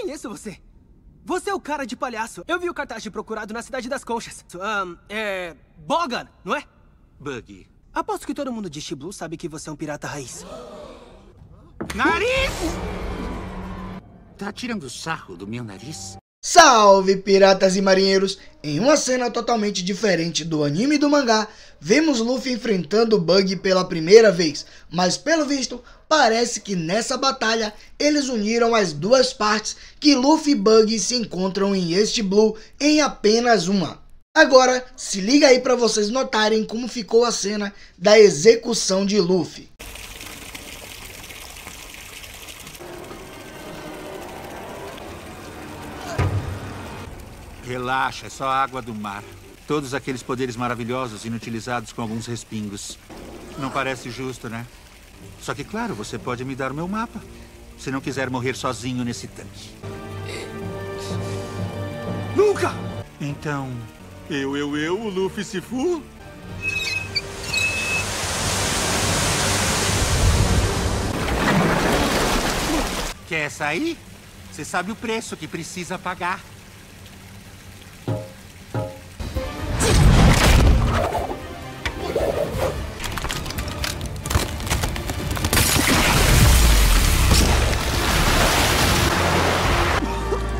conheço você. Você é o cara de palhaço. Eu vi o cartaz de procurado na Cidade das Conchas. Um, é... Bogan, não é? Buggy. Aposto que todo mundo de Shiblu sabe que você é um pirata raiz. Nariz! Tá tirando sarro do meu nariz? Salve piratas e marinheiros! Em uma cena totalmente diferente do anime e do mangá, vemos Luffy enfrentando Bug pela primeira vez, mas pelo visto, parece que nessa batalha eles uniram as duas partes que Luffy e Bug se encontram em este Blue em apenas uma. Agora, se liga aí para vocês notarem como ficou a cena da execução de Luffy. Relaxa, é só água do mar. Todos aqueles poderes maravilhosos inutilizados com alguns respingos. Não parece justo, né? Só que, claro, você pode me dar o meu mapa. Se não quiser morrer sozinho nesse tanque. Nunca! Então, eu, eu, eu, o Luffy Sifu? Quer sair? Você sabe o preço que precisa pagar.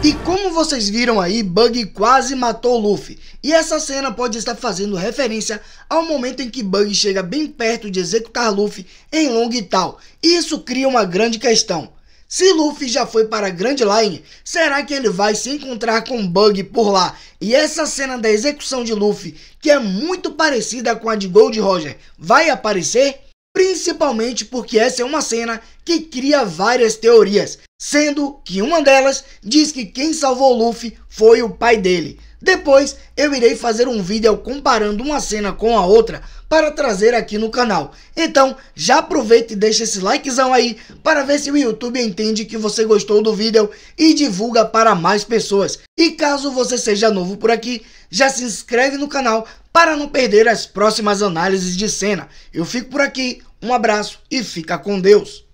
E como vocês viram aí, Bug quase matou Luffy. E essa cena pode estar fazendo referência ao momento em que Bug chega bem perto de executar Luffy em Long Tal. E isso cria uma grande questão. Se Luffy já foi para Grand Line, será que ele vai se encontrar com Bug por lá? E essa cena da execução de Luffy, que é muito parecida com a de Gold Roger, vai aparecer? principalmente porque essa é uma cena que cria várias teorias, sendo que uma delas diz que quem salvou Luffy foi o pai dele. Depois eu irei fazer um vídeo comparando uma cena com a outra para trazer aqui no canal. Então já aproveita e deixa esse likezão aí para ver se o YouTube entende que você gostou do vídeo e divulga para mais pessoas. E caso você seja novo por aqui, já se inscreve no canal para não perder as próximas análises de cena. Eu fico por aqui, um abraço e fica com Deus.